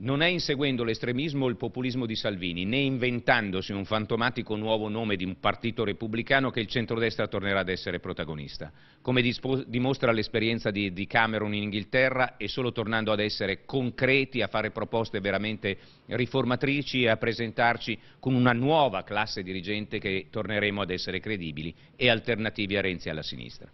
Non è inseguendo l'estremismo o il populismo di Salvini, né inventandosi un fantomatico nuovo nome di un partito repubblicano che il centrodestra tornerà ad essere protagonista, come dimostra l'esperienza di, di Cameron in Inghilterra è solo tornando ad essere concreti, a fare proposte veramente riformatrici e a presentarci con una nuova classe dirigente che torneremo ad essere credibili e alternativi a Renzi e alla sinistra.